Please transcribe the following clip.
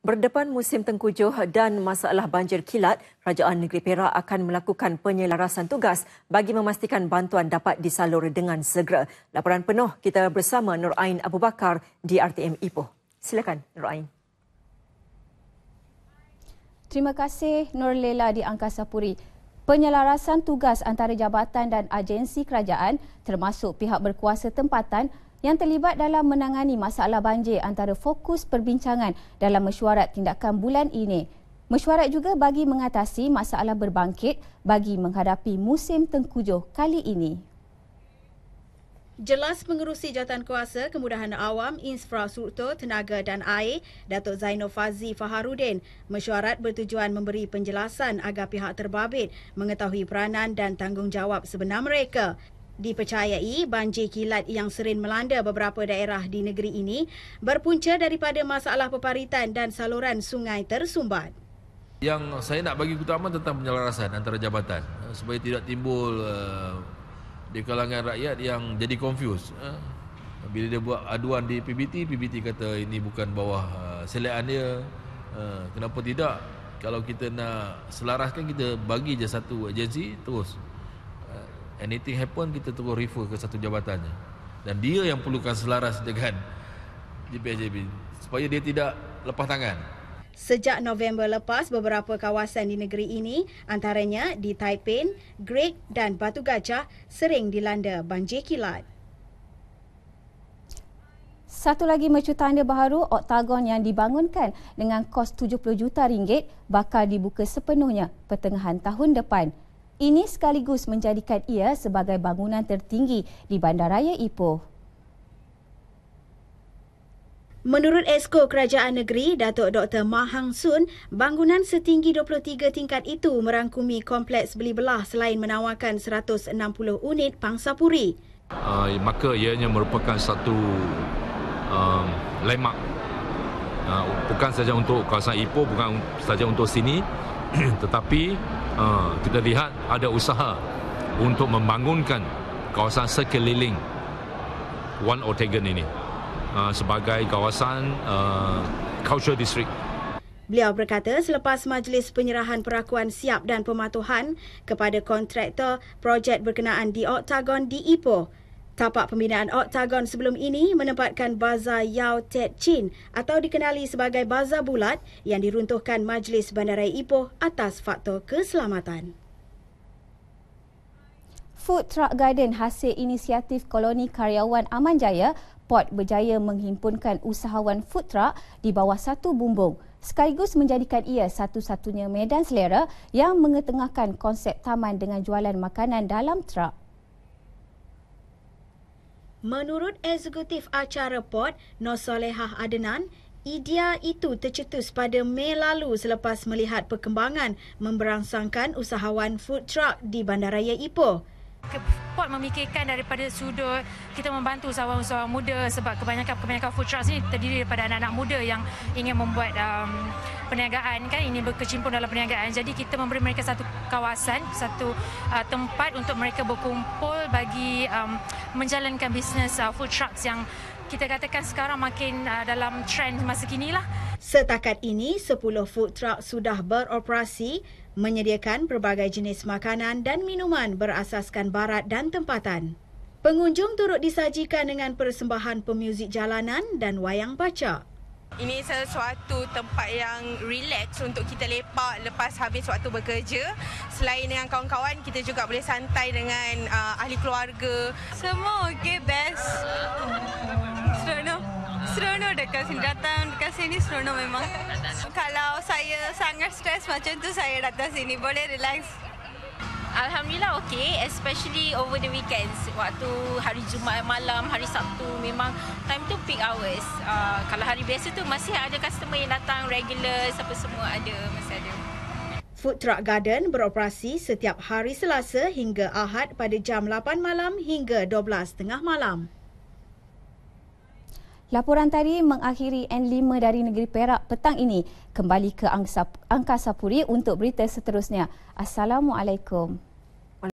Berdepan musim tengkujuh dan masalah banjir kilat, Kerajaan Negeri Perak akan melakukan penyelarasan tugas bagi memastikan bantuan dapat disalur dengan segera. Laporan penuh kita bersama Nur Ain Abu Bakar di RTM Ipoh. Silakan Nur Ain. Terima kasih Nur Lela di Angkasa Puri. Penyelarasan tugas antara jabatan dan agensi kerajaan termasuk pihak berkuasa tempatan yang terlibat dalam menangani masalah banjir antara fokus perbincangan dalam mesyuarat tindakan bulan ini. Mesyuarat juga bagi mengatasi masalah berbangkit bagi menghadapi musim tengkujuh kali ini. Jelas mengerusi jawatan kuasa kemudahan awam, infrastruktur, tenaga dan air, Datuk Zainal Fazi Faharudin mesyuarat bertujuan memberi penjelasan agar pihak terbabit mengetahui peranan dan tanggungjawab sebenar mereka. Dipercayai banjir kilat yang sering melanda beberapa daerah di negeri ini berpunca daripada masalah peparitan dan saluran sungai tersumbat. Yang saya nak bagi utama tentang penyelarasan antara jabatan eh, supaya tidak timbul uh, di kalangan rakyat yang jadi confused. Uh, bila dia buat aduan di PBT, PBT kata ini bukan bawah uh, selekan dia. Uh, kenapa tidak? Kalau kita nak selaraskan kita bagi je satu agensi terus anything happen kita terus refer ke satu jabatannya dan dia yang perlukan selaras dengan JPJB supaya dia tidak lepas tangan Sejak November lepas, beberapa kawasan di negeri ini antaranya di Taipin, Greg dan Batu Gajah sering dilanda banjir kilat. Satu lagi mercu tanda baru, oktagon yang dibangunkan dengan kos 70 juta ringgit bakal dibuka sepenuhnya pertengahan tahun depan. Ini sekaligus menjadikan ia sebagai bangunan tertinggi di Bandaraya Ipoh. Menurut Esko Kerajaan Negeri, Datuk Dr. Mahang Sun, bangunan setinggi 23 tingkat itu merangkumi kompleks beli belah selain menawarkan 160 unit pangsapuri. Uh, maka ianya merupakan satu uh, lemak. Uh, bukan saja untuk kawasan Ipoh, bukan saja untuk sini, tetapi uh, kita lihat ada usaha untuk membangunkan kawasan sekeliling One Otagon ini uh, sebagai kawasan uh, cultural district. Beliau berkata selepas majlis penyerahan perakuan siap dan pematuhan kepada kontraktor projek berkenaan di Octagon di Ipoh, Tapak pembinaan Octagon sebelum ini menempatkan Bazar Yao Tet Chin atau dikenali sebagai Bazar Bulat yang diruntuhkan Majlis Bandaraya Ipoh atas faktor keselamatan. Food Truck Garden hasil inisiatif koloni karyawan Aman Jaya, Port berjaya menghimpunkan usahawan food truck di bawah satu bumbung sekaligus menjadikan ia satu-satunya medan selera yang mengetengahkan konsep taman dengan jualan makanan dalam truck. Menurut eksekutif acara POT, Nosolehah Adenan, idea itu tercetus pada Mei lalu selepas melihat perkembangan memberangsangkan usahawan food truck di Bandaraya Ipoh. Pot memikirkan daripada sudut kita membantu usahawan-usahawan muda sebab kebanyakan kebanyakan food trucks ini terdiri daripada anak-anak muda yang ingin membuat um, perniagaan kan ini berkecimpung dalam perniagaan jadi kita memberi mereka satu kawasan satu uh, tempat untuk mereka berkumpul bagi um, menjalankan bisnes uh, food trucks yang kita katakan sekarang makin uh, dalam trend masa kini lah setakat ini 10 food truck sudah beroperasi menyediakan berbagai jenis makanan dan minuman berasaskan barat dan tempatan Pengunjung turut disajikan dengan persembahan pemuzik jalanan dan wayang baca ini sesuatu tempat yang relax untuk kita lepak lepas habis waktu bekerja. Selain dengan kawan-kawan, kita juga boleh santai dengan uh, ahli keluarga. Semua okey, best. Seronok. Seronok dekat sini. Datang dekat sini seronok memang. Kalau saya sangat stres macam tu, saya datang sini. Boleh relax. Alhamdulillah okey especially over the weekends waktu hari Jumaat malam hari Sabtu memang time tu peak hours uh, kalau hari biasa tu masih ada customer yang datang regular siapa semua ada masih ada Food Truck Garden beroperasi setiap hari Selasa hingga Ahad pada jam 8 malam hingga 12 tengah malam Laporan tadi mengakhiri N5 dari negeri Perak petang ini. Kembali ke Angkasa, Puri untuk berita seterusnya. Assalamualaikum.